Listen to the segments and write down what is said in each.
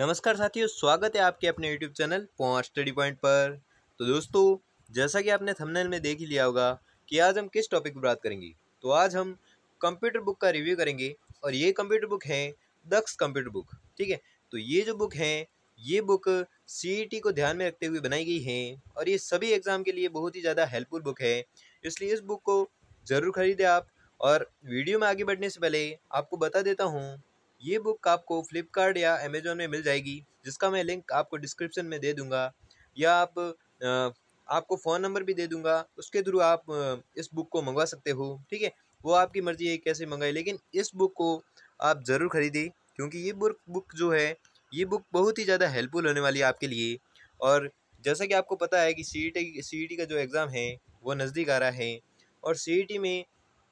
नमस्कार साथियों स्वागत है आपके अपने YouTube channel point study point पर तो दोस्तों जैसा कि आपने थंबनेल में देख ही लिया होगा कि आज हम किस टॉपिक पर बात करेंगे तो आज हम कंप्यूटर बुक का रिव्यू करेंगे और ये कंप्यूटर बुक है दक्ष कंप्यूटर बुक ठीक है तो ये जो बुक है ये बुक सी e को ध्यान में रखते हुए बनाई गई है और ये सभी एग्ज़ाम के लिए बहुत ही ज़्यादा हेल्पफुल बुक है इसलिए इस बुक को ज़रूर खरीदें आप और वीडियो में आगे बढ़ने से पहले आपको बता देता हूँ ये बुक आपको फ्लिपकार्ट या अमेजोन में मिल जाएगी जिसका मैं लिंक आपको डिस्क्रिप्शन में दे दूँगा या आप आपको फ़ोन नंबर भी दे दूँगा उसके थ्रू आप इस बुक को मंगवा सकते हो ठीक है वो आपकी मर्ज़ी है कैसे मंगाई लेकिन इस बुक को आप ज़रूर खरीदें क्योंकि ये बुक बुक जो है ये बुक बहुत ही ज़्यादा हेल्पफुल होने वाली है आपके लिए और जैसा कि आपको पता है कि सी ई टी का जो एग्ज़ाम है वो नज़दीक आ रहा है और सी ई टी में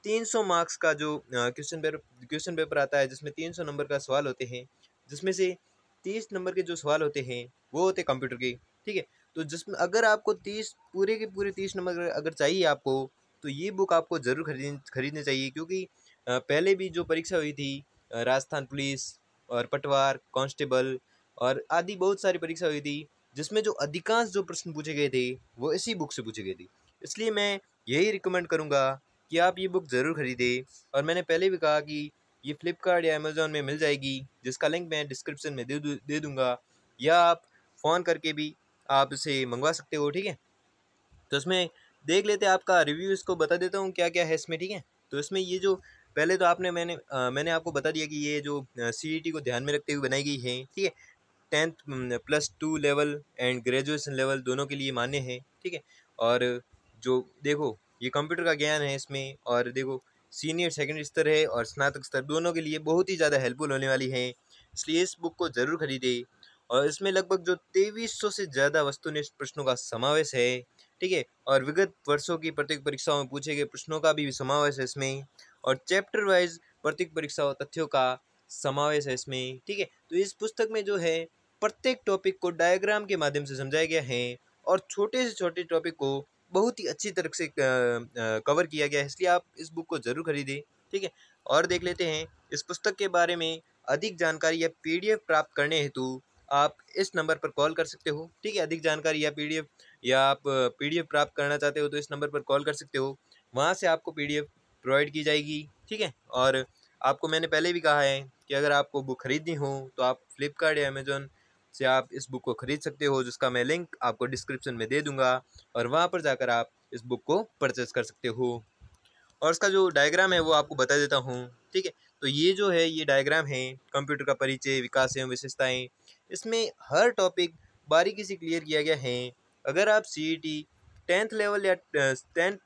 300 मार्क्स का जो क्वेश्चन पेपर क्वेश्चन पेपर आता है जिसमें 300 नंबर का सवाल होते हैं जिसमें से 30 नंबर के जो सवाल होते हैं वो होते हैं कंप्यूटर के ठीक है तो जिसमें अगर आपको 30 पूरे के पूरे 30 नंबर अगर चाहिए आपको तो ये बुक आपको ज़रूर खरीद खरीदनी चाहिए क्योंकि पहले भी जो परीक्षा हुई थी राजस्थान पुलिस और पटवार कांस्टेबल और आदि बहुत सारी परीक्षा हुई थी जिसमें जो अधिकांश जो प्रश्न पूछे गए थे वो इसी बुक से पूछे गए थे इसलिए मैं यही रिकमेंड करूँगा कि आप ये बुक ज़रूर ख़रीदें और मैंने पहले भी कहा कि ये फ़्लिपकार्ट या अमेज़ोन में मिल जाएगी जिसका लिंक मैं डिस्क्रिप्शन में दे दे दूँगा या आप फ़ोन करके भी आप इसे मंगवा सकते हो ठीक है तो इसमें देख लेते आपका रिव्यू इसको बता देता हूँ क्या क्या है इसमें ठीक है तो इसमें ये जो पहले तो आपने मैंने आ, मैंने आपको बता दिया कि ये जो सी को ध्यान में रखते हुए बनाई गई है ठीक है tenth plus two level and graduation level दोनों के लिए मान्य है ठीक है और जो देखो ये कंप्यूटर का ज्ञान है इसमें और देखो सीनियर सेकेंडरी स्तर है और स्नातक स्तर दोनों के लिए बहुत ही ज़्यादा हेल्पफुल होने वाली है इसलिए इस बुक को ज़रूर खरीदे और इसमें लगभग जो तेईस सौ से ज़्यादा वस्तुनिष्ठ प्रश्नों का समावेश है ठीक है और विगत वर्षों की प्रत्येक परीक्षाओं में पूछे गए प्रश्नों का भी समावेश है इसमें और चैप्टर वाइज प्रत्येक परीक्षाओं तथ्यों का समावेश है इसमें ठीक है तो इस पुस्तक में जो है प्रत्येक टॉपिक को डायग्राम के माध्यम से समझाया गया है और छोटे से छोटे टॉपिक को बहुत ही अच्छी तरह से कवर किया गया है इसलिए आप इस बुक को ज़रूर खरीदें ठीक है और देख लेते हैं इस पुस्तक के बारे में अधिक जानकारी या पीडीएफ प्राप्त करने हेतु आप इस नंबर पर कॉल कर सकते हो ठीक है अधिक जानकारी या पीडीएफ या आप पीडीएफ प्राप्त करना चाहते हो तो इस नंबर पर कॉल कर सकते हो वहाँ से आपको पीडीएफ प्रोवाइड की जाएगी ठीक है और आपको मैंने पहले भी कहा है कि अगर आपको बुक खरीदनी हो तो आप फ्लिपकार्ट या अमेज़ोन से आप इस बुक को ख़रीद सकते हो जिसका मैं लिंक आपको डिस्क्रिप्शन में दे दूंगा और वहाँ पर जाकर आप इस बुक को परचेज़ कर सकते हो और इसका जो डायग्राम है वो आपको बता देता हूँ ठीक है तो ये जो है ये डायग्राम है कंप्यूटर का परिचय विकास एवं विशेषताएँ इसमें हर टॉपिक बारीकी से क्लियर किया गया है अगर आप सी टेंथ लेवल या टेंथ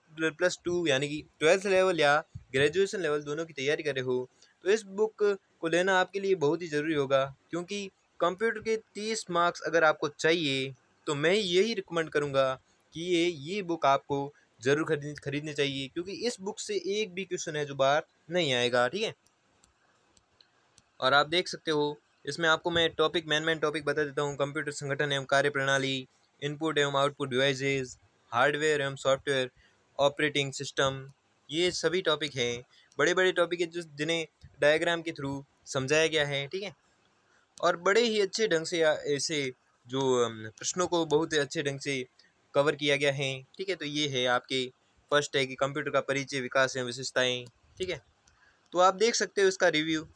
प्लस टू यानी कि ट्वेल्थ लेवल या ग्रेजुएशन लेवल दोनों की तैयारी कर रहे हो तो इस बुक को लेना आपके लिए बहुत ही ज़रूरी होगा क्योंकि कंप्यूटर के तीस मार्क्स अगर आपको चाहिए तो मैं यही रिकमेंड करूँगा कि ये ये बुक आपको ज़रूर खरीद खरीदनी चाहिए क्योंकि इस बुक से एक भी क्वेश्चन है जो बाहर नहीं आएगा ठीक है और आप देख सकते हो इसमें आपको मैं टॉपिक मैन मैन टॉपिक बता देता हूँ कंप्यूटर संगठन एवं कार्य प्रणाली इनपुट एवं आउटपुट डिवाइजेज हार्डवेयर एवं सॉफ्टवेयर ऑपरेटिंग सिस्टम ये सभी टॉपिक हैं बड़े बड़े टॉपिक हैं जिस जिन्हें डायग्राम के थ्रू समझाया गया है ठीक है और बड़े ही अच्छे ढंग से ऐसे जो प्रश्नों को बहुत अच्छे ढंग से कवर किया गया है ठीक है तो ये है आपके फर्स्ट है कि कंप्यूटर का परिचय विकास एवं विशेषताएँ ठीक है तो आप देख सकते हो इसका रिव्यू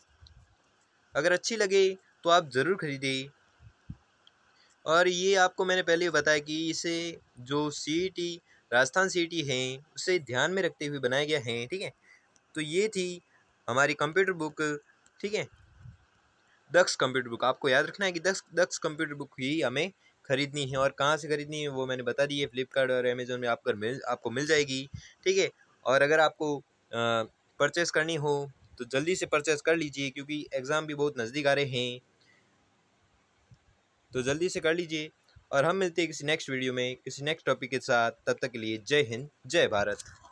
अगर अच्छी लगे तो आप ज़रूर खरीदें और ये आपको मैंने पहले बताया कि इसे जो सी e राजस्थान सी e है उसे ध्यान में रखते हुए बनाया गया है ठीक है तो ये थी हमारी कंप्यूटर बुक ठीक है दक्ष कंप्यूटर बुक आपको याद रखना है कि दक्ष दक्ष कंप्यूटर बुक ही हमें खरीदनी है और कहाँ से खरीदनी है वो मैंने बता दी है फ्लिपकार्ट और अमेज़ोन में आपको मिल आपको मिल जाएगी ठीक है और अगर आपको परचेस करनी हो तो जल्दी से परचेस कर लीजिए क्योंकि एग्ज़ाम भी बहुत नज़दीक आ रहे हैं तो जल्दी से कर लीजिए और हम मिलते हैं किसी नेक्स्ट वीडियो में किसी नेक्स्ट टॉपिक के साथ तब तक के लिए जय हिंद जय भारत